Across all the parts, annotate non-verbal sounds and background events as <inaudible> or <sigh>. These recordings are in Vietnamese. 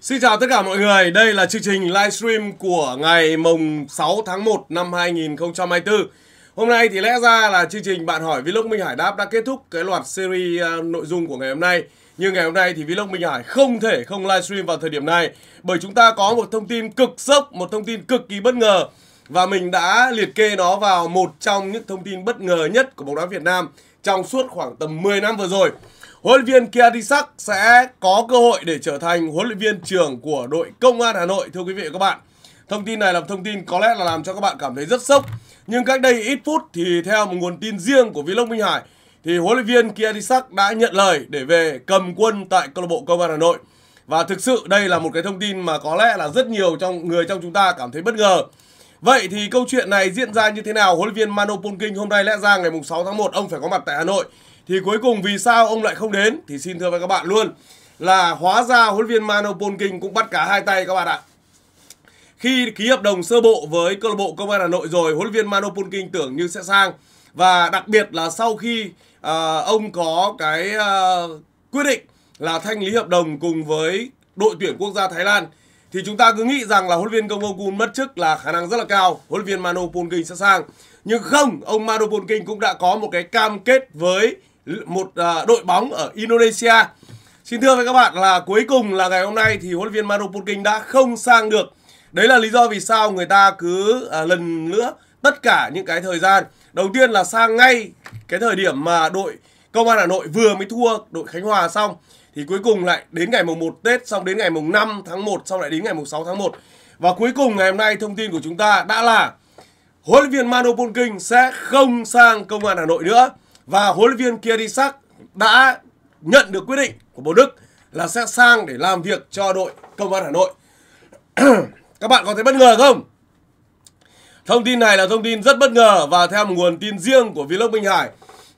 Xin chào tất cả mọi người, đây là chương trình livestream của ngày mùng 6 tháng 1 năm 2024. Hôm nay thì lẽ ra là chương trình bạn hỏi Vlog Minh Hải đáp đã kết thúc cái loạt series à, nội dung của ngày hôm nay. Nhưng ngày hôm nay thì Vlog Minh Hải không thể không livestream vào thời điểm này bởi chúng ta có một thông tin cực sốc, một thông tin cực kỳ bất ngờ và mình đã liệt kê nó vào một trong những thông tin bất ngờ nhất của bóng đá Việt Nam trong suốt khoảng tầm 10 năm vừa rồi huấn luyện viên Kiatisak sẽ có cơ hội để trở thành huấn luyện viên trưởng của đội Công an Hà Nội thưa quý vị và các bạn. Thông tin này là thông tin có lẽ là làm cho các bạn cảm thấy rất sốc. Nhưng cách đây ít phút thì theo một nguồn tin riêng của Vlog Minh Hải thì huấn luyện viên Kiatisak đã nhận lời để về cầm quân tại câu lạc bộ Công an Hà Nội. Và thực sự đây là một cái thông tin mà có lẽ là rất nhiều trong người trong chúng ta cảm thấy bất ngờ. Vậy thì câu chuyện này diễn ra như thế nào? Huấn luyện viên Mano Polking hôm nay lẽ ra ngày 6 tháng 1 ông phải có mặt tại Hà Nội thì cuối cùng vì sao ông lại không đến thì xin thưa với các bạn luôn là hóa ra huấn luyện viên Mano Polking cũng bắt cả hai tay các bạn ạ. Khi ký hợp đồng sơ bộ với câu lạc bộ Công an Hà Nội rồi, huấn luyện viên Mano Polking tưởng như sẽ sang và đặc biệt là sau khi uh, ông có cái uh, quyết định là thanh lý hợp đồng cùng với đội tuyển quốc gia Thái Lan thì chúng ta cứ nghĩ rằng là huấn luyện viên Công Gun mất chức là khả năng rất là cao, huấn luyện viên Mano Polking sẽ sang. Nhưng không, ông Mano Polking cũng đã có một cái cam kết với một à, đội bóng ở Indonesia. Xin thưa với các bạn là cuối cùng là ngày hôm nay thì huấn luyện viên Manu Putking đã không sang được. Đấy là lý do vì sao người ta cứ à, lần nữa tất cả những cái thời gian. Đầu tiên là sang ngay cái thời điểm mà đội Công an Hà Nội vừa mới thua đội Khánh Hòa xong thì cuối cùng lại đến ngày mùng 1 Tết xong đến ngày mùng 5 tháng 1 xong lại đến ngày mùng 6 tháng 1. Và cuối cùng ngày hôm nay thông tin của chúng ta đã là huấn luyện viên Manu Polking sẽ không sang Công an Hà Nội nữa và huấn luyện viên Kierisak đã nhận được quyết định của Bồ Đức là sẽ sang để làm việc cho đội Công an Hà Nội. <clears throat> Các bạn có thấy bất ngờ không? Thông tin này là thông tin rất bất ngờ và theo một nguồn tin riêng của Vlog Minh Hải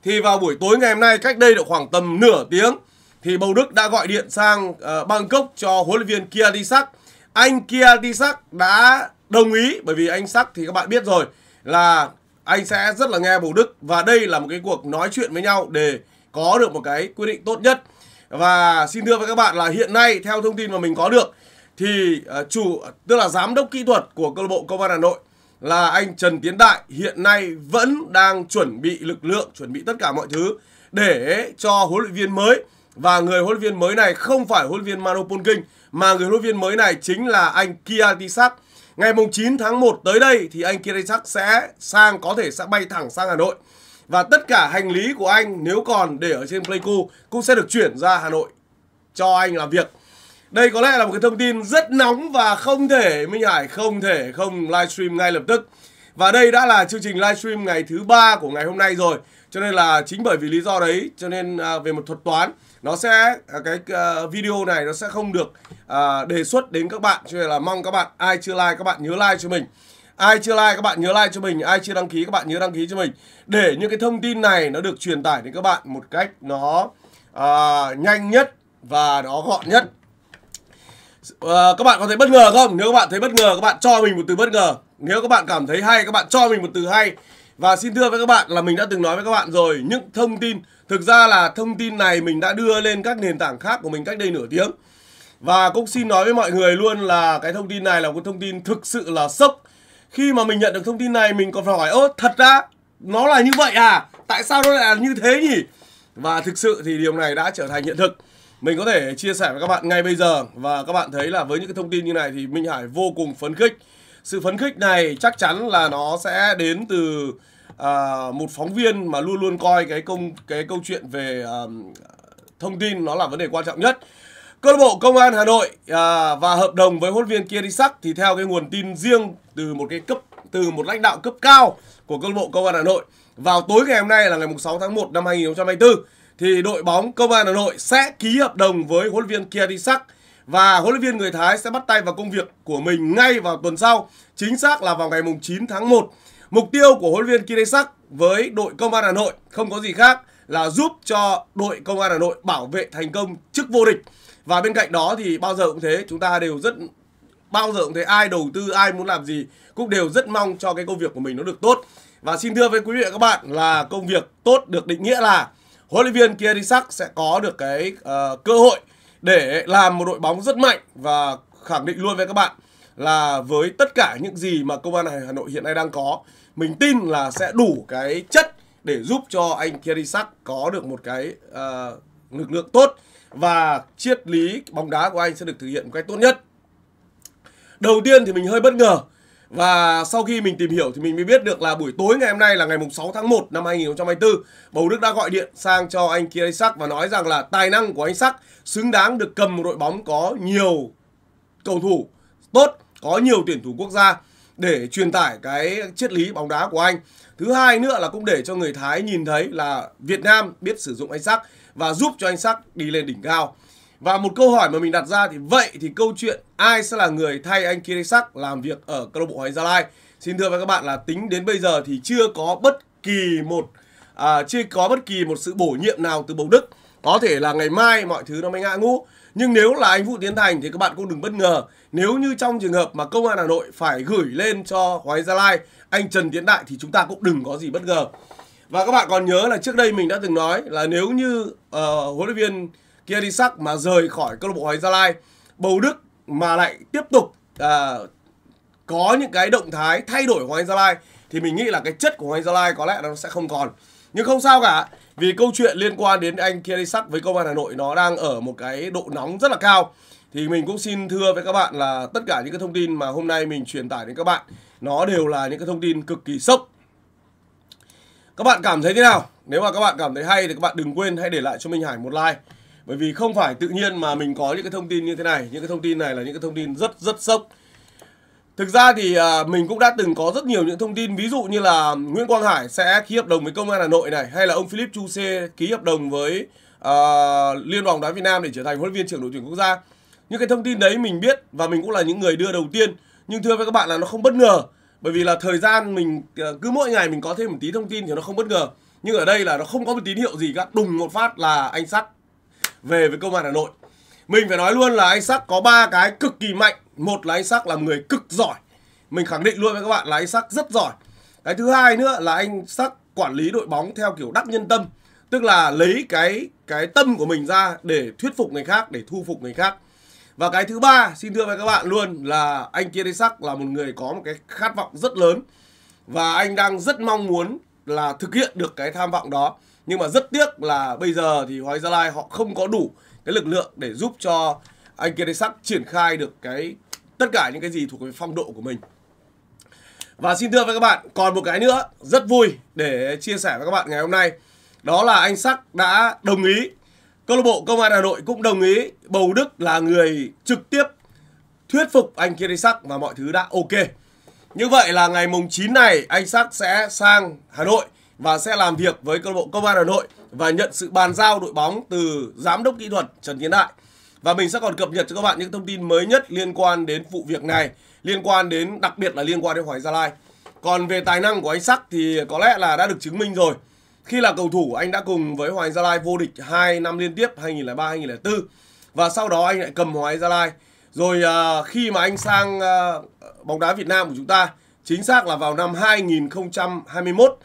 thì vào buổi tối ngày hôm nay cách đây được khoảng tầm nửa tiếng thì Bầu Đức đã gọi điện sang uh, Bangkok cho huấn luyện viên kia sắc Anh kia sắc đã đồng ý bởi vì anh Sắc thì các bạn biết rồi là anh sẽ rất là nghe bầu Đức và đây là một cái cuộc nói chuyện với nhau để có được một cái quyết định tốt nhất. Và xin thưa với các bạn là hiện nay theo thông tin mà mình có được thì ờ, chủ tức là giám đốc kỹ thuật của câu lạc bộ Công an Hà Nội là anh Trần Tiến Đại hiện nay vẫn đang chuẩn bị lực lượng, chuẩn bị tất cả mọi thứ để cho huấn luyện viên mới và người huấn luyện viên mới này không phải huấn luyện viên Mano Polking mà người huấn luyện viên mới này chính là anh Kia Tisak Ngày mùng 9 tháng 1 tới đây thì anh Kirisak sẽ sang có thể sẽ bay thẳng sang Hà Nội. Và tất cả hành lý của anh nếu còn để ở trên Pleiku cũng sẽ được chuyển ra Hà Nội cho anh làm việc. Đây có lẽ là một cái thông tin rất nóng và không thể Minh Hải không thể không livestream ngay lập tức. Và đây đã là chương trình livestream ngày thứ ba của ngày hôm nay rồi. Cho nên là chính bởi vì lý do đấy cho nên à, về một thuật toán nó sẽ à, cái à, video này nó sẽ không được à, đề xuất đến các bạn cho nên là mong các bạn ai chưa like các bạn nhớ like cho mình ai chưa like các bạn nhớ like cho mình ai chưa đăng ký các bạn nhớ đăng ký cho mình để những cái thông tin này nó được truyền tải đến các bạn một cách nó uh, nhanh nhất và nó gọn nhất uh, các bạn có thấy bất ngờ không nếu các bạn thấy bất ngờ các bạn cho mình một từ bất ngờ nếu các bạn cảm thấy hay các bạn cho mình một từ hay và xin thưa với các bạn là mình đã từng nói với các bạn rồi những thông tin Thực ra là thông tin này mình đã đưa lên các nền tảng khác của mình cách đây nửa tiếng Và cũng xin nói với mọi người luôn là cái thông tin này là một thông tin thực sự là sốc Khi mà mình nhận được thông tin này mình còn phải hỏi ô thật ra nó là như vậy à Tại sao nó lại là như thế nhỉ Và thực sự thì điều này đã trở thành hiện thực mình có thể chia sẻ với các bạn ngay bây giờ và các bạn thấy là với những cái thông tin như này thì Minh Hải vô cùng phấn khích. Sự phấn khích này chắc chắn là nó sẽ đến từ à, một phóng viên mà luôn luôn coi cái công cái câu chuyện về à, thông tin nó là vấn đề quan trọng nhất Câu lạc bộ Công an Hà Nội à, và hợp đồng với huấn viên Kirisak thì theo cái nguồn tin riêng từ một cái cấp từ một lãnh đạo cấp cao của câu lạc bộ Công an Hà Nội vào tối ngày hôm nay là ngày 6 tháng 1 năm 2024 thì đội bóng Công an Hà Nội sẽ ký hợp đồng với huấn luyện viên Kirisak và huấn luyện viên người Thái sẽ bắt tay vào công việc của mình ngay vào tuần sau, chính xác là vào ngày mùng 9 tháng 1 Mục tiêu của huấn luyện viên Kiresak với đội Công an Hà Nội không có gì khác là giúp cho đội Công an Hà Nội bảo vệ thành công chức vô địch. Và bên cạnh đó thì bao giờ cũng thế, chúng ta đều rất bao giờ cũng thế ai đầu tư, ai muốn làm gì cũng đều rất mong cho cái công việc của mình nó được tốt. Và xin thưa với quý vị và các bạn là công việc tốt được định nghĩa là huấn luyện viên Kierisak sẽ có được cái uh, cơ hội để làm một đội bóng rất mạnh và khẳng định luôn với các bạn là với tất cả những gì mà công an Hà Nội hiện nay đang có mình tin là sẽ đủ cái chất để giúp cho anh Kirisak có được một cái uh, lực lượng tốt và triết lý bóng đá của anh sẽ được thực hiện một cách tốt nhất. Đầu tiên thì mình hơi bất ngờ và sau khi mình tìm hiểu thì mình mới biết được là buổi tối ngày hôm nay là ngày mùng 6 tháng 1 năm 2024 Bầu Đức đã gọi điện sang cho anh Kirisak và nói rằng là tài năng của anh Sắc xứng đáng được cầm một đội bóng có nhiều cầu thủ tốt, có nhiều tuyển thủ quốc gia để truyền tải cái triết lý bóng đá của anh. Thứ hai nữa là cũng để cho người Thái nhìn thấy là Việt Nam biết sử dụng anh Sắc và giúp cho anh Sắc đi lên đỉnh cao. Và một câu hỏi mà mình đặt ra thì vậy thì câu chuyện ai sẽ là người thay anh Kirisak làm việc ở câu lạc bộ Hoàng Gia Lai? Xin thưa với các bạn là tính đến bây giờ thì chưa có bất kỳ một à, chưa có bất kỳ một sự bổ nhiệm nào từ bầu Đức. Có thể là ngày mai mọi thứ nó mới ngã ngũ. Nhưng nếu là anh Vũ Tiến Thành thì các bạn cũng đừng bất ngờ nếu như trong trường hợp mà công an Hà Nội phải gửi lên cho Hoài Gia Lai anh Trần Tiến Đại thì chúng ta cũng đừng có gì bất ngờ. Và các bạn còn nhớ là trước đây mình đã từng nói là nếu như uh, huấn luyện viên Kia đi sắc mà rời khỏi câu lạc bộ Hoài Gia Lai, Bầu Đức mà lại tiếp tục uh, có những cái động thái thay đổi Hoài Gia Lai thì mình nghĩ là cái chất của Hoài Gia Lai có lẽ nó sẽ không còn. Nhưng không sao cả, vì câu chuyện liên quan đến anh Thierry Sắt với công an Hà Nội nó đang ở một cái độ nóng rất là cao. Thì mình cũng xin thưa với các bạn là tất cả những cái thông tin mà hôm nay mình truyền tải đến các bạn nó đều là những cái thông tin cực kỳ sốc. Các bạn cảm thấy thế nào? Nếu mà các bạn cảm thấy hay thì các bạn đừng quên hãy để lại cho Minh Hải một like. Bởi vì không phải tự nhiên mà mình có những cái thông tin như thế này. Những cái thông tin này là những cái thông tin rất rất sốc Thực ra thì à, mình cũng đã từng có rất nhiều những thông tin ví dụ như là Nguyễn Quang Hải sẽ ký hợp đồng với Công an Hà Nội này hay là ông Philip Chu Xê ký hợp đồng với à, Liên đoàn bóng đá Việt Nam để trở thành huấn luyện viên trưởng đội tuyển quốc gia. Những cái thông tin đấy mình biết và mình cũng là những người đưa đầu tiên. Nhưng thưa với các bạn là nó không bất ngờ bởi vì là thời gian mình à, cứ mỗi ngày mình có thêm một tí thông tin thì nó không bất ngờ. Nhưng ở đây là nó không có một tín hiệu gì cả, đùng một phát là anh sắt về với Công an Hà Nội. Mình phải nói luôn là anh Sắc có ba cái cực kỳ mạnh. Một là anh Sắc là người cực giỏi. Mình khẳng định luôn với các bạn là anh Sắc rất giỏi. Cái thứ hai nữa là anh Sắc quản lý đội bóng theo kiểu đắc nhân tâm, tức là lấy cái cái tâm của mình ra để thuyết phục người khác, để thu phục người khác. Và cái thứ ba, xin thưa với các bạn luôn là anh kia Đế Sắc là một người có một cái khát vọng rất lớn và anh đang rất mong muốn là thực hiện được cái tham vọng đó. Nhưng mà rất tiếc là bây giờ thì Hoài Gia Lai họ không có đủ cái lực lượng để giúp cho anh kia sắc triển khai được cái tất cả những cái gì thuộc về phong độ của mình. Và xin thưa với các bạn, còn một cái nữa rất vui để chia sẻ với các bạn ngày hôm nay. Đó là anh Sắc đã đồng ý, câu lạc bộ Công an Hà Nội cũng đồng ý bầu Đức là người trực tiếp thuyết phục anh kia sắc và mọi thứ đã ok. Như vậy là ngày mùng 9 này anh Sắc sẽ sang Hà Nội và sẽ làm việc với câu lạc bộ Công an Hà Nội và nhận sự bàn giao đội bóng từ giám đốc kỹ thuật Trần Tiến Đại. Và mình sẽ còn cập nhật cho các bạn những thông tin mới nhất liên quan đến vụ việc này, liên quan đến đặc biệt là liên quan đến Hoài Gia Lai. Còn về tài năng của anh Sắc thì có lẽ là đã được chứng minh rồi. Khi là cầu thủ, anh đã cùng với Hoài Gia Lai vô địch 2 năm liên tiếp 2003 2004 và sau đó anh lại cầm Hoài Gia Lai. Rồi à, khi mà anh sang à, bóng đá Việt Nam của chúng ta, chính xác là vào năm 2021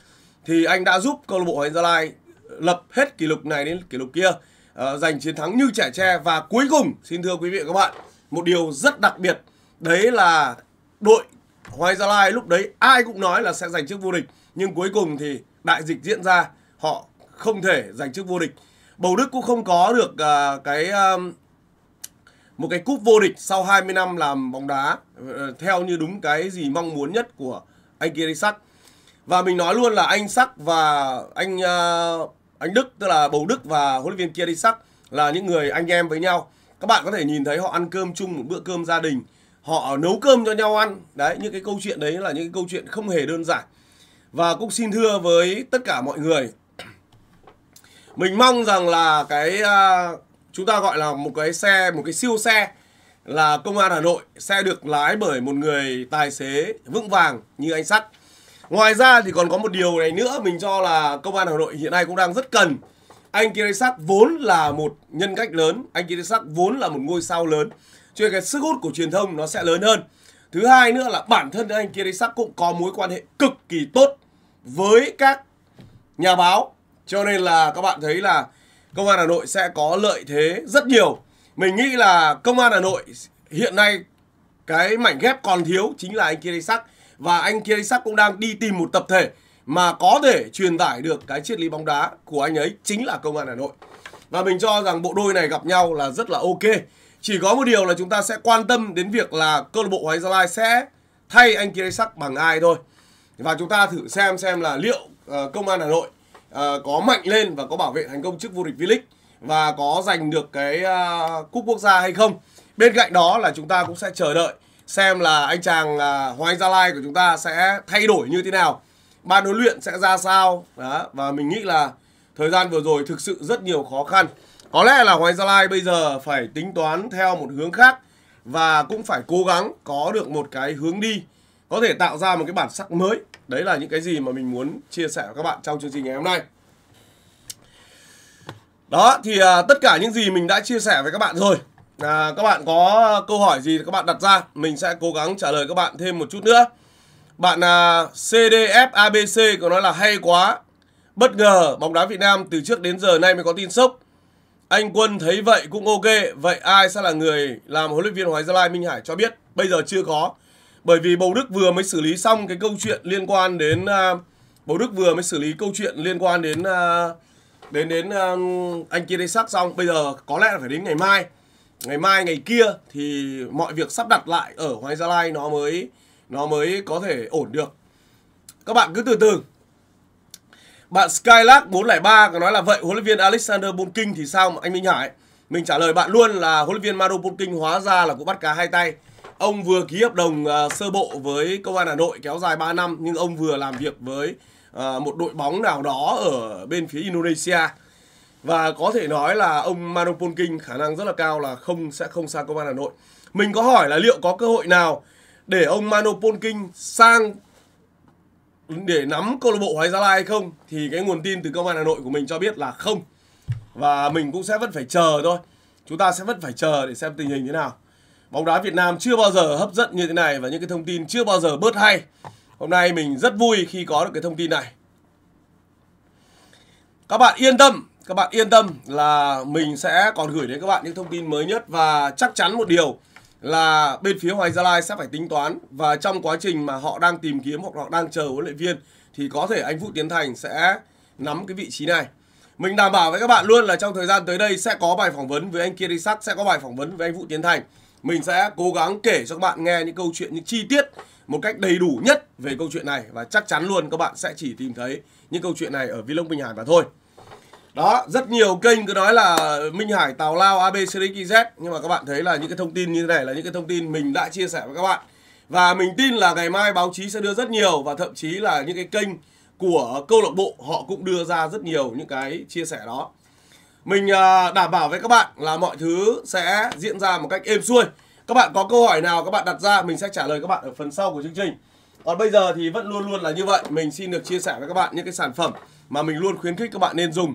thì anh đã giúp câu lạc bộ Hoài Gia Lai lập hết kỷ lục này đến kỷ lục kia à, giành chiến thắng như trẻ tre và cuối cùng xin thưa quý vị và các bạn một điều rất đặc biệt đấy là đội Hoài Gia Lai lúc đấy ai cũng nói là sẽ giành chức vô địch nhưng cuối cùng thì đại dịch diễn ra họ không thể giành chức vô địch bầu đức cũng không có được uh, cái uh, một cái cúp vô địch sau 20 năm làm bóng đá ờ, theo như đúng cái gì mong muốn nhất của anh kia sắc và mình nói luôn là anh sắc và anh uh, anh Đức tức là Bầu Đức và huấn luyện viên Kia đi sắc là những người anh em với nhau. Các bạn có thể nhìn thấy họ ăn cơm chung một bữa cơm gia đình, họ nấu cơm cho nhau ăn. Đấy, những cái câu chuyện đấy là những cái câu chuyện không hề đơn giản. Và cũng xin thưa với tất cả mọi người, <clears throat> mình mong rằng là cái uh, chúng ta gọi là một cái xe, một cái siêu xe là công an Hà Nội xe được lái bởi một người tài xế vững vàng như anh Sắt Ngoài ra thì còn có một điều này nữa mình cho là công an Hà Nội hiện nay cũng đang rất cần. Anh Kiresak vốn là một nhân cách lớn, anh Kiresak vốn là một ngôi sao lớn. Cho nên cái sức hút của truyền thông nó sẽ lớn hơn. Thứ hai nữa là bản thân anh Kiresak cũng có mối quan hệ cực kỳ tốt với các nhà báo. Cho nên là các bạn thấy là công an Hà Nội sẽ có lợi thế rất nhiều. Mình nghĩ là công an Hà Nội hiện nay cái mảnh ghép còn thiếu chính là anh Kiresak và anh kia Isaac cũng đang đi tìm một tập thể mà có thể truyền tải được cái triết lý bóng đá của anh ấy chính là công an Hà Nội. Và mình cho rằng bộ đôi này gặp nhau là rất là ok. Chỉ có một điều là chúng ta sẽ quan tâm đến việc là câu lạc bộ Hoàng Gia Lai sẽ thay anh kia Isaac bằng ai thôi. Và chúng ta thử xem xem là liệu ờ, công an Hà Nội ờ, có mạnh lên và có bảo vệ thành công chức vô địch V-League và có giành được cái ờ, cúp quốc gia hay không. Bên cạnh đó là chúng ta cũng sẽ chờ đợi xem là anh chàng à, Hoàng Gia Lai của chúng ta sẽ thay đổi như thế nào, ban huấn luyện sẽ ra sao. Đó, và mình nghĩ là thời gian vừa rồi thực sự rất nhiều khó khăn. Có lẽ là Hoàng Gia Lai bây giờ phải tính toán theo một hướng khác và cũng phải cố gắng có được một cái hướng đi có thể tạo ra một cái bản sắc mới. Đấy là những cái gì mà mình muốn chia sẻ với các bạn trong chương trình ngày hôm nay. Đó thì à, tất cả những gì mình đã chia sẻ với các bạn rồi à, các bạn có câu hỏi gì các bạn đặt ra mình sẽ cố gắng trả lời các bạn thêm một chút nữa bạn à, CDFABC có nói là hay quá bất ngờ bóng đá Việt Nam từ trước đến giờ nay mới có tin sốc anh Quân thấy vậy cũng ok vậy ai sẽ là người làm huấn luyện viên Hoài Gia Lai Minh Hải cho biết bây giờ chưa có bởi vì Bầu Đức vừa mới xử lý xong cái câu chuyện liên quan đến uh, Bầu Đức vừa mới xử lý câu chuyện liên quan đến uh, đến đến uh, anh kia đây sắc xong bây giờ có lẽ là phải đến ngày mai ngày mai ngày kia thì mọi việc sắp đặt lại ở Hoàng Gia Lai nó mới nó mới có thể ổn được. Các bạn cứ từ từ. Bạn Skylark 403 có nói là vậy huấn luyện viên Alexander Bonking thì sao mà anh Minh Hải? Mình trả lời bạn luôn là huấn luyện viên Maro Bonking hóa ra là cũng bắt cá hai tay. Ông vừa ký hợp đồng uh, sơ bộ với công an Hà Nội kéo dài 3 năm nhưng ông vừa làm việc với uh, một đội bóng nào đó ở bên phía Indonesia và có thể nói là ông Manon Polking khả năng rất là cao là không sẽ không sang công an Hà Nội. Mình có hỏi là liệu có cơ hội nào để ông Manon Polking sang để nắm câu lạc bộ Hoài Gia Lai hay không thì cái nguồn tin từ công an Hà Nội của mình cho biết là không. Và mình cũng sẽ vẫn phải chờ thôi. Chúng ta sẽ vẫn phải chờ để xem tình hình thế nào. Bóng đá Việt Nam chưa bao giờ hấp dẫn như thế này và những cái thông tin chưa bao giờ bớt hay. Hôm nay mình rất vui khi có được cái thông tin này. Các bạn yên tâm, các bạn yên tâm là mình sẽ còn gửi đến các bạn những thông tin mới nhất và chắc chắn một điều là bên phía Hoài Gia Lai sẽ phải tính toán và trong quá trình mà họ đang tìm kiếm hoặc họ đang chờ huấn luyện viên thì có thể anh Vũ Tiến Thành sẽ nắm cái vị trí này. Mình đảm bảo với các bạn luôn là trong thời gian tới đây sẽ có bài phỏng vấn với anh Kirisak, sẽ có bài phỏng vấn với anh Vũ Tiến Thành. Mình sẽ cố gắng kể cho các bạn nghe những câu chuyện, những chi tiết một cách đầy đủ nhất về câu chuyện này và chắc chắn luôn các bạn sẽ chỉ tìm thấy những câu chuyện này ở Vlog Bình Hải và thôi đó rất nhiều kênh cứ nói là minh hải tào lao abcdqz nhưng mà các bạn thấy là những cái thông tin như thế này là những cái thông tin mình đã chia sẻ với các bạn và mình tin là ngày mai báo chí sẽ đưa rất nhiều và thậm chí là những cái kênh của câu lạc bộ họ cũng đưa ra rất nhiều những cái chia sẻ đó mình à, đảm bảo với các bạn là mọi thứ sẽ diễn ra một cách êm xuôi các bạn có câu hỏi nào các bạn đặt ra mình sẽ trả lời các bạn ở phần sau của chương trình còn bây giờ thì vẫn luôn luôn là như vậy mình xin được chia sẻ với các bạn những cái sản phẩm mà mình luôn khuyến khích các bạn nên dùng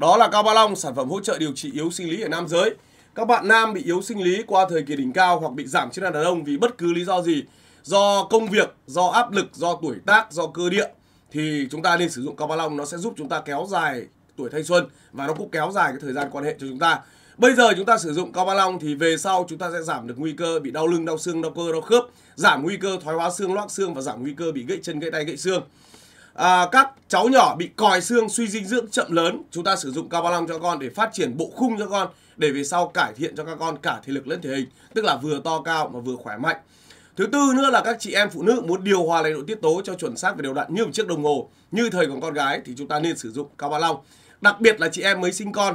đó là Cao Ba Long, sản phẩm hỗ trợ điều trị yếu sinh lý ở nam giới. Các bạn nam bị yếu sinh lý qua thời kỳ đỉnh cao hoặc bị giảm chức năng đàn ông vì bất cứ lý do gì, do công việc, do áp lực, do tuổi tác, do cơ địa thì chúng ta nên sử dụng Cao Ba Long nó sẽ giúp chúng ta kéo dài tuổi thanh xuân và nó cũng kéo dài cái thời gian quan hệ cho chúng ta. Bây giờ chúng ta sử dụng cao ba long thì về sau chúng ta sẽ giảm được nguy cơ bị đau lưng, đau xương, đau cơ, đau khớp, giảm nguy cơ thoái hóa xương, loãng xương và giảm nguy cơ bị gãy chân, gãy tay, gãy xương à, các cháu nhỏ bị còi xương suy dinh dưỡng chậm lớn chúng ta sử dụng cao ba cho con để phát triển bộ khung cho con để về sau cải thiện cho các con cả thể lực lẫn thể hình tức là vừa to cao mà vừa khỏe mạnh thứ tư nữa là các chị em phụ nữ muốn điều hòa lại nội tiết tố cho chuẩn xác về đều đặn như một chiếc đồng hồ như thời còn con gái thì chúng ta nên sử dụng cao ba long đặc biệt là chị em mới sinh con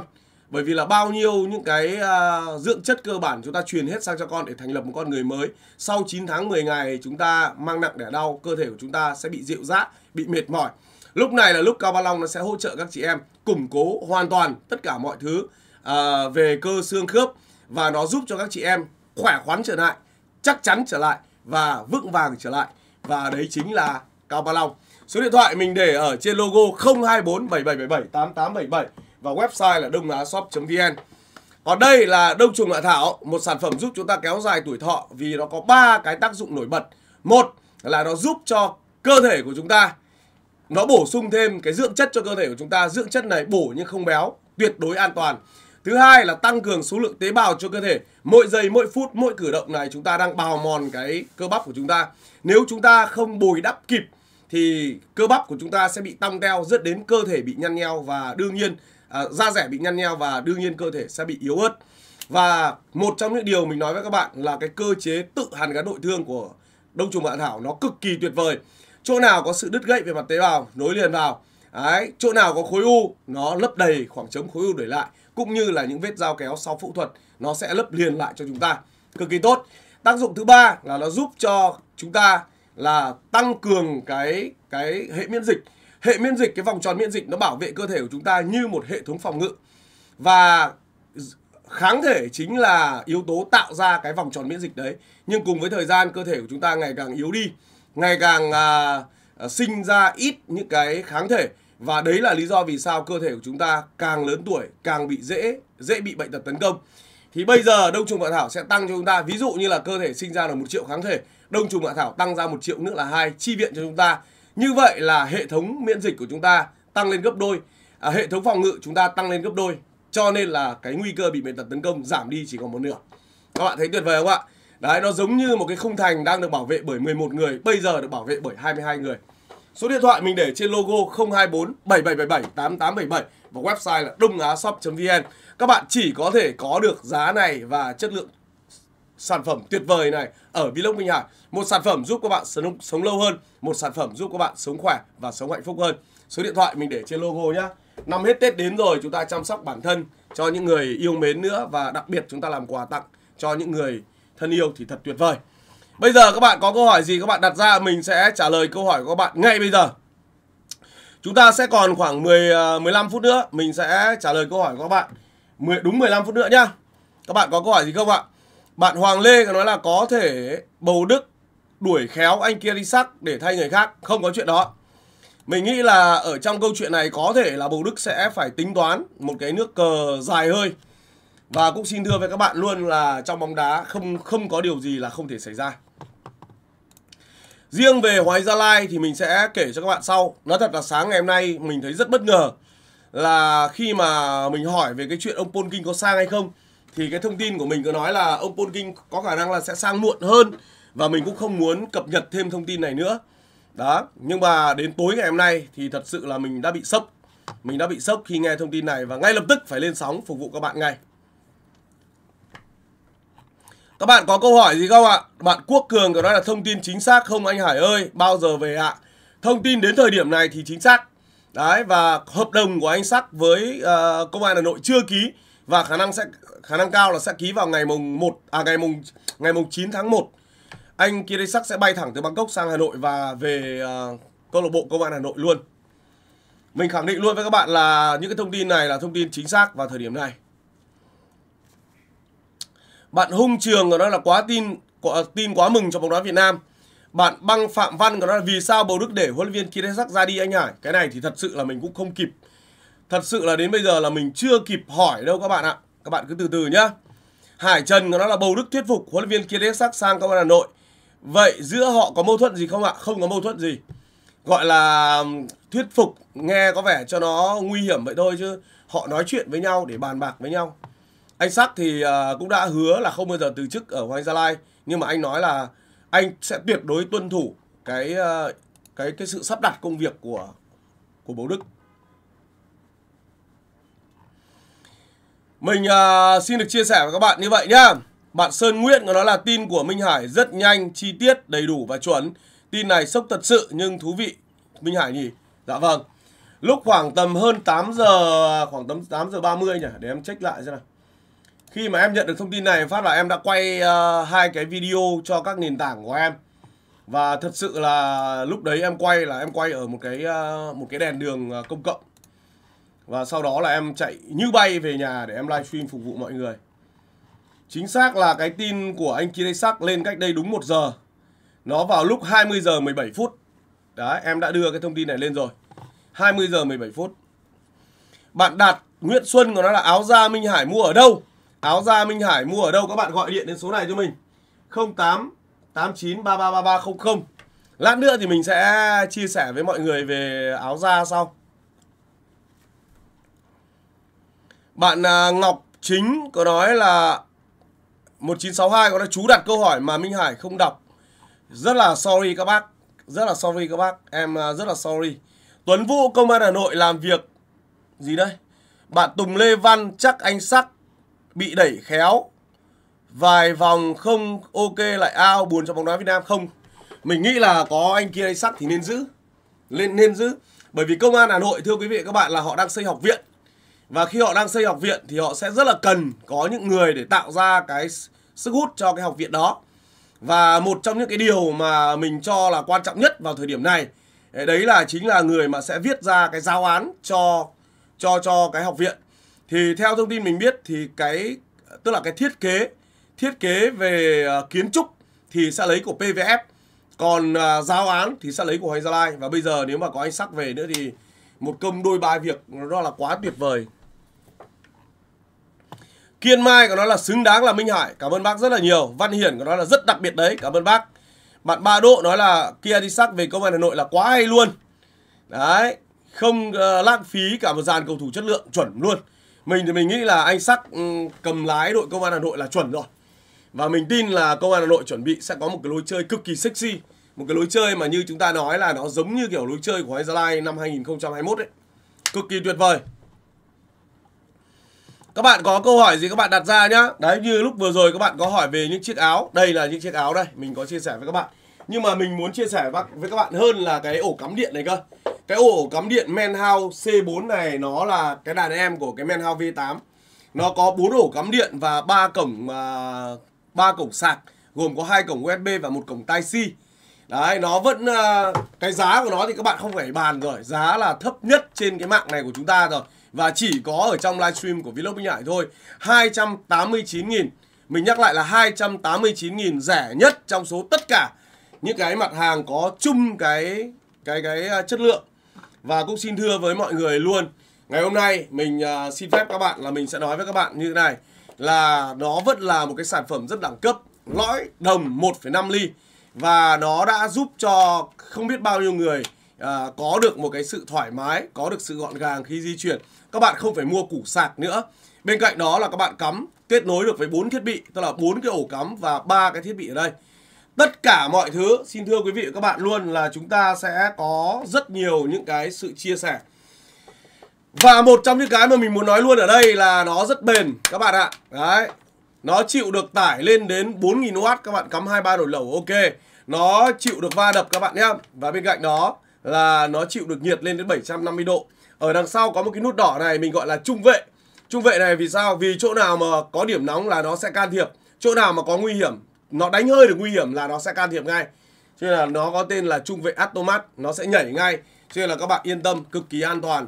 bởi vì là bao nhiêu những cái uh, dưỡng chất cơ bản chúng ta truyền hết sang cho con để thành lập một con người mới sau 9 tháng 10 ngày chúng ta mang nặng đẻ đau cơ thể của chúng ta sẽ bị dịu dã bị mệt mỏi lúc này là lúc cao ba long nó sẽ hỗ trợ các chị em củng cố hoàn toàn tất cả mọi thứ à, về cơ xương khớp và nó giúp cho các chị em khỏe khoắn trở lại chắc chắn trở lại và vững vàng trở lại và đấy chính là cao ba long số điện thoại mình để ở trên logo 024 7777 8877 và website là đông á shop vn còn đây là đông trùng hạ thảo một sản phẩm giúp chúng ta kéo dài tuổi thọ vì nó có ba cái tác dụng nổi bật một là nó giúp cho cơ thể của chúng ta nó bổ sung thêm cái dưỡng chất cho cơ thể của chúng ta dưỡng chất này bổ nhưng không béo tuyệt đối an toàn thứ hai là tăng cường số lượng tế bào cho cơ thể mỗi giây mỗi phút mỗi cử động này chúng ta đang bào mòn cái cơ bắp của chúng ta nếu chúng ta không bồi đắp kịp thì cơ bắp của chúng ta sẽ bị tăng teo dẫn đến cơ thể bị nhăn nheo và đương nhiên à, da rẻ bị nhăn nheo và đương nhiên cơ thể sẽ bị yếu ớt và một trong những điều mình nói với các bạn là cái cơ chế tự hàn gắn nội thương của đông trùng hạ thảo nó cực kỳ tuyệt vời chỗ nào có sự đứt gãy về mặt tế bào nối liền vào Đấy, chỗ nào có khối u nó lấp đầy khoảng trống khối u để lại cũng như là những vết dao kéo sau phẫu thuật nó sẽ lấp liền lại cho chúng ta cực kỳ tốt tác dụng thứ ba là nó giúp cho chúng ta là tăng cường cái cái hệ miễn dịch hệ miễn dịch cái vòng tròn miễn dịch nó bảo vệ cơ thể của chúng ta như một hệ thống phòng ngự và kháng thể chính là yếu tố tạo ra cái vòng tròn miễn dịch đấy nhưng cùng với thời gian cơ thể của chúng ta ngày càng yếu đi ngày càng à, sinh ra ít những cái kháng thể và đấy là lý do vì sao cơ thể của chúng ta càng lớn tuổi càng bị dễ dễ bị bệnh tật tấn công thì bây giờ đông trùng hạ thảo sẽ tăng cho chúng ta ví dụ như là cơ thể sinh ra là một triệu kháng thể đông trùng hạ thảo tăng ra một triệu nữa là hai chi viện cho chúng ta như vậy là hệ thống miễn dịch của chúng ta tăng lên gấp đôi à, hệ thống phòng ngự chúng ta tăng lên gấp đôi cho nên là cái nguy cơ bị bệnh tật tấn công giảm đi chỉ còn một nửa các bạn thấy tuyệt vời không ạ Đấy, nó giống như một cái khung thành đang được bảo vệ bởi 11 người, bây giờ được bảo vệ bởi 22 người. Số điện thoại mình để trên logo 024 7777 8877 và website là đông á shop.vn. Các bạn chỉ có thể có được giá này và chất lượng sản phẩm tuyệt vời này ở Vlog Minh Hải. Một sản phẩm giúp các bạn sống, sống lâu hơn, một sản phẩm giúp các bạn sống khỏe và sống hạnh phúc hơn. Số điện thoại mình để trên logo nhá. Năm hết Tết đến rồi, chúng ta chăm sóc bản thân cho những người yêu mến nữa và đặc biệt chúng ta làm quà tặng cho những người thân yêu thì thật tuyệt vời. Bây giờ các bạn có câu hỏi gì các bạn đặt ra mình sẽ trả lời câu hỏi của các bạn ngay bây giờ. Chúng ta sẽ còn khoảng 10 15 à, phút nữa mình sẽ trả lời câu hỏi của các bạn. 10 đúng 15 phút nữa nhá. Các bạn có câu hỏi gì không ạ? Bạn Hoàng Lê nói là có thể bầu Đức đuổi khéo anh kia đi sắc để thay người khác, không có chuyện đó. Mình nghĩ là ở trong câu chuyện này có thể là bầu Đức sẽ phải tính toán một cái nước cờ dài hơi và cũng xin đưa với các bạn luôn là trong bóng đá không không có điều gì là không thể xảy ra. Riêng về Hoài Gia Lai thì mình sẽ kể cho các bạn sau. Nói thật là sáng ngày hôm nay mình thấy rất bất ngờ là khi mà mình hỏi về cái chuyện ông Paul có sang hay không thì cái thông tin của mình có nói là ông Paul có khả năng là sẽ sang muộn hơn và mình cũng không muốn cập nhật thêm thông tin này nữa. Đó, nhưng mà đến tối ngày hôm nay thì thật sự là mình đã bị sốc. Mình đã bị sốc khi nghe thông tin này và ngay lập tức phải lên sóng phục vụ các bạn ngay. Các bạn có câu hỏi gì không ạ? Bạn Quốc Cường có nói là thông tin chính xác không anh Hải ơi? Bao giờ về ạ? Thông tin đến thời điểm này thì chính xác. Đấy và hợp đồng của anh Sắc với uh, công an Hà Nội chưa ký và khả năng sẽ khả năng cao là sẽ ký vào ngày mùng 1 à ngày mùng ngày mùng 9 tháng 1. Anh sắc sẽ bay thẳng từ Bangkok sang Hà Nội và về uh, câu lạc bộ công an Hà Nội luôn. Mình khẳng định luôn với các bạn là những cái thông tin này là thông tin chính xác vào thời điểm này. Bạn Hung Trường của nó là quá tin quá, tin quá mừng cho bóng đá Việt Nam. Bạn Băng Phạm Văn của nó là vì sao Bầu Đức để huấn luyện viên Kiresak ra đi anh Hải. Cái này thì thật sự là mình cũng không kịp. Thật sự là đến bây giờ là mình chưa kịp hỏi đâu các bạn ạ. Các bạn cứ từ từ nhá. Hải Trần của nó là Bầu Đức thuyết phục huấn luyện viên Kiresak sang Công an Hà Nội. Vậy giữa họ có mâu thuẫn gì không ạ? Không có mâu thuẫn gì. Gọi là thuyết phục nghe có vẻ cho nó nguy hiểm vậy thôi chứ họ nói chuyện với nhau để bàn bạc với nhau anh Sắc thì à, cũng đã hứa là không bao giờ từ chức ở Hoàng Gia Lai nhưng mà anh nói là anh sẽ tuyệt đối tuân thủ cái à, cái cái sự sắp đặt công việc của của bố Đức. Mình uh, xin được chia sẻ với các bạn như vậy nhá. Bạn Sơn Nguyễn có nói là tin của Minh Hải rất nhanh, chi tiết, đầy đủ và chuẩn. Tin này sốc thật sự nhưng thú vị. Minh Hải nhỉ? Dạ vâng. Lúc khoảng tầm hơn 8 giờ khoảng tầm 8 giờ 30 nhỉ, để em check lại xem nào khi mà em nhận được thông tin này phát là em đã quay uh, hai cái video cho các nền tảng của em và thật sự là lúc đấy em quay là em quay ở một cái uh, một cái đèn đường ờ, công cộng và sau đó là em chạy như bay về nhà để em livestream phục vụ mọi người chính xác là cái tin của anh sắc lên cách đây đúng một giờ nó vào lúc 20 giờ 17 phút đấy em đã đưa cái thông tin này lên rồi 20 giờ 17 phút bạn đạt Nguyễn Xuân của nó là áo da Minh Hải mua ở đâu Áo da Minh Hải mua ở đâu các bạn gọi điện đến số này cho mình 08 89 333300 Lát nữa thì mình sẽ chia sẻ với mọi người về áo da sau Bạn à, Ngọc Chính có nói là 1962 có nói chú đặt câu hỏi mà Minh Hải không đọc Rất là sorry các bác Rất là sorry các bác Em à, rất là sorry Tuấn Vũ công an Hà Nội làm việc Gì đây Bạn Tùng Lê Văn chắc anh sắc bị đẩy khéo vài vòng không ok lại ao buồn cho bóng đá Việt Nam không mình nghĩ là có anh kia đây sắc thì nên giữ nên nên giữ bởi vì công an Hà Nội thưa quý vị các bạn là họ đang xây học viện và khi họ đang xây học viện thì họ sẽ rất là cần có những người để tạo ra cái sức hút cho cái học viện đó và một trong những cái điều mà mình cho là quan trọng nhất vào thời điểm này đấy là chính là người mà sẽ viết ra cái giáo án cho cho cho cái học viện thì theo thông tin mình biết thì cái tức là cái thiết kế thiết kế về uh, kiến trúc thì sẽ lấy của PVF còn uh, ờ, giáo án thì sẽ lấy của Hoàng Gia Lai và bây giờ nếu mà có anh sắc về nữa thì một công đôi ba việc đó là quá tuyệt vời Kiên Mai của nó là xứng đáng là Minh Hải Cảm ơn bác rất là nhiều Văn Hiển của nó là rất đặc biệt đấy Cảm ơn bác Bạn Ba Độ nói là Kia đi sắc về công an Hà Nội là quá hay luôn Đấy Không uh, lãng phí cả một dàn cầu thủ chất lượng chuẩn luôn mình thì mình nghĩ là anh sắc ừ, cầm lái đội công an hà nội là chuẩn rồi và mình tin là công an hà nội chuẩn bị sẽ có một cái lối chơi cực kỳ sexy một cái lối chơi mà như chúng ta nói là nó giống như kiểu lối chơi của anh gia lai năm 2021 đấy cực kỳ tuyệt vời các bạn có câu hỏi gì các bạn đặt ra nhá đấy như lúc vừa rồi các bạn có hỏi về những chiếc áo đây là những chiếc áo đây mình có chia sẻ với các bạn nhưng mà mình muốn chia sẻ với các bạn hơn là cái ổ cắm điện này cơ cái ổ cắm điện Manhouse C4 này nó là cái đàn em của cái Manhouse V8 nó có bốn ổ cắm điện và ba cổng à, ba uh, cổng sạc gồm có hai cổng USB và một cổng Type C đấy nó vẫn uh, cái giá của nó thì các bạn không phải bàn rồi giá là thấp nhất trên cái mạng này của chúng ta rồi và chỉ có ở trong livestream của Vlog Minh Hải thôi 289.000 mình nhắc lại là 289.000 rẻ nhất trong số tất cả những cái mặt hàng có chung cái cái cái à, chất lượng và cũng xin thưa với mọi người luôn Ngày hôm nay mình uh, xin phép các bạn là mình sẽ nói với các bạn như thế này Là nó vẫn là một cái sản phẩm rất đẳng cấp Lõi đồng 1,5 ly Và nó đã giúp cho không biết bao nhiêu người uh, có được một cái sự thoải mái Có được sự gọn gàng khi di chuyển Các bạn không phải mua củ sạc nữa Bên cạnh đó là các bạn cắm kết nối được với bốn thiết bị Tức là bốn cái ổ cắm và ba cái thiết bị ở đây tất cả mọi thứ xin thưa quý vị và các bạn luôn là chúng ta sẽ có rất nhiều những cái sự chia sẻ và một trong những cái mà mình muốn nói luôn ở đây là nó rất bền các bạn ạ đấy nó chịu được tải lên đến 4.000W các bạn cắm hai ba nồi lẩu ok nó chịu được va đập các bạn nhé và bên cạnh đó là nó chịu được nhiệt lên đến 750 độ ở đằng sau có một cái nút đỏ này mình gọi là trung vệ trung vệ này vì sao vì chỗ nào mà có điểm nóng là nó sẽ can thiệp chỗ nào mà có nguy hiểm nó đánh hơi được nguy hiểm là nó sẽ can thiệp ngay cho nên là nó có tên là trung vệ Atomat nó sẽ nhảy ngay cho nên là các bạn yên tâm cực kỳ an toàn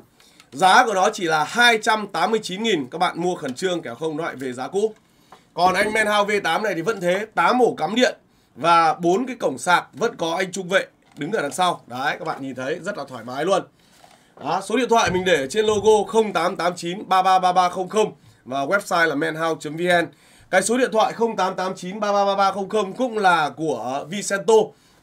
giá của nó chỉ là 289.000 các bạn mua khẩn trương kẻo không nó lại về giá cũ còn anh Menhao V8 này thì vẫn thế 8 ổ cắm điện và bốn cái cổng sạc vẫn có anh trung vệ đứng ở đằng sau đấy các bạn nhìn thấy rất là thoải mái luôn đó, số điện thoại mình để trên logo 0889 333300 và website là menhao vn cái số điện thoại 0889333300 cũng là của Vicento,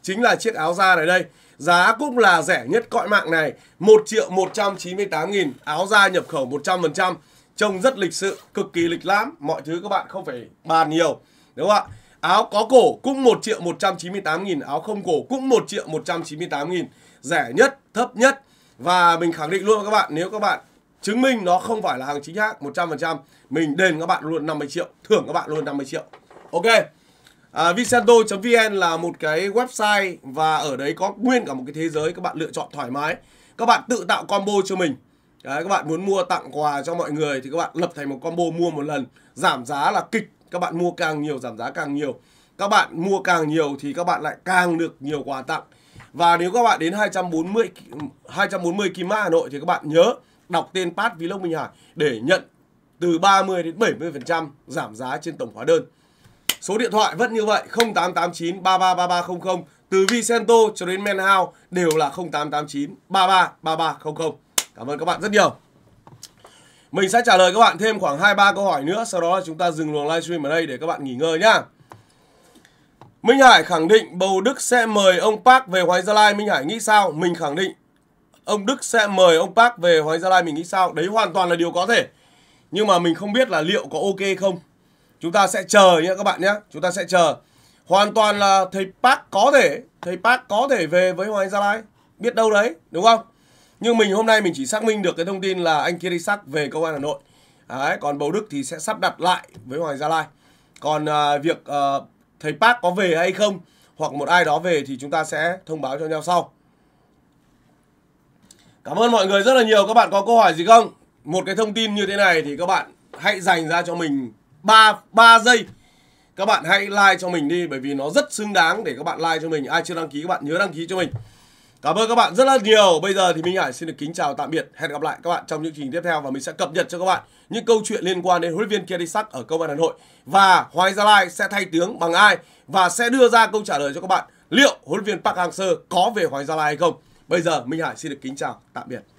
chính là chiếc áo da này đây. Giá cũng là rẻ nhất cõi mạng này, 1 triệu 198 nghìn, áo da nhập khẩu 100%, trông rất lịch sự, cực kỳ lịch lãm, mọi thứ các bạn không phải bàn nhiều. Đúng không ạ? Áo có cổ cũng 1 triệu 198 nghìn, áo không cổ cũng 1 triệu 198 nghìn, rẻ nhất, thấp nhất. Và mình khẳng định luôn các bạn, nếu các bạn chứng minh nó không phải là hàng chính hãng 100% mình đền các bạn luôn 50 triệu thưởng các bạn luôn 50 triệu ok à, Vicento.vn là một cái website và ở đấy có nguyên cả một cái thế giới các bạn lựa chọn thoải mái các bạn tự tạo combo cho mình đấy, các bạn muốn mua tặng quà cho mọi người thì các bạn lập thành một combo mua một lần giảm giá là kịch các bạn mua càng nhiều giảm giá càng nhiều các bạn mua càng nhiều thì các bạn lại càng được nhiều quà tặng và nếu các bạn đến 240 240 Kim Mã Hà Nội thì các bạn nhớ đọc tên Pat Vlog Minh Hải để nhận từ 30 đến 70% giảm giá trên tổng hóa đơn. Số điện thoại vẫn như vậy 0889 333300 từ Vicento cho đến Menhao đều là 0889 333300. Cảm ơn các bạn rất nhiều. Mình sẽ trả lời các bạn thêm khoảng 2 3 câu hỏi nữa, sau đó là chúng ta dừng luồng livestream ở đây để các bạn nghỉ ngơi nhá. Minh Hải khẳng định bầu Đức sẽ mời ông Park về Hoài Gia Lai, Minh Hải nghĩ sao? Mình khẳng định ông Đức sẽ mời ông Park về Hoàng Gia Lai mình nghĩ sao? Đấy hoàn toàn là điều có thể. Nhưng mà mình không biết là liệu có ok không. Chúng ta sẽ chờ nhé các bạn nhé. Chúng ta sẽ chờ. Hoàn toàn là thầy Park có thể, thầy Park có thể về với Hoàng Gia Lai. Biết đâu đấy, đúng không? Nhưng mình hôm nay mình chỉ xác minh được cái thông tin là anh Kirisak về công an Hà Nội. Đấy, còn Bầu Đức thì sẽ sắp đặt lại với Hoàng Gia Lai. Còn à, việc à, thầy Park có về hay không hoặc một ai đó về thì chúng ta sẽ thông báo cho nhau sau. Cảm ơn mọi người rất là nhiều. Các bạn có câu hỏi gì không? Một cái thông tin như thế này thì các bạn hãy dành ra cho mình 3 3 giây. Các bạn hãy like cho mình đi bởi vì nó rất xứng đáng để các bạn like cho mình. Ai chưa đăng ký các bạn nhớ đăng ký cho mình. Cảm ơn các bạn rất là nhiều. Bây giờ thì Minh Hải xin được kính chào tạm biệt. Hẹn gặp lại các bạn trong những trình tiếp theo và mình sẽ cập nhật cho các bạn những câu chuyện liên quan đến huấn luyện viên Kia Sắc ở công an Hà Nội và Hoài Gia Lai sẽ thay tướng bằng ai và sẽ đưa ra câu trả lời cho các bạn liệu huấn luyện viên Park Hang-seo có về Hoài Gia Lai hay không. Bây giờ Minh Hải xin được kính chào, tạm biệt.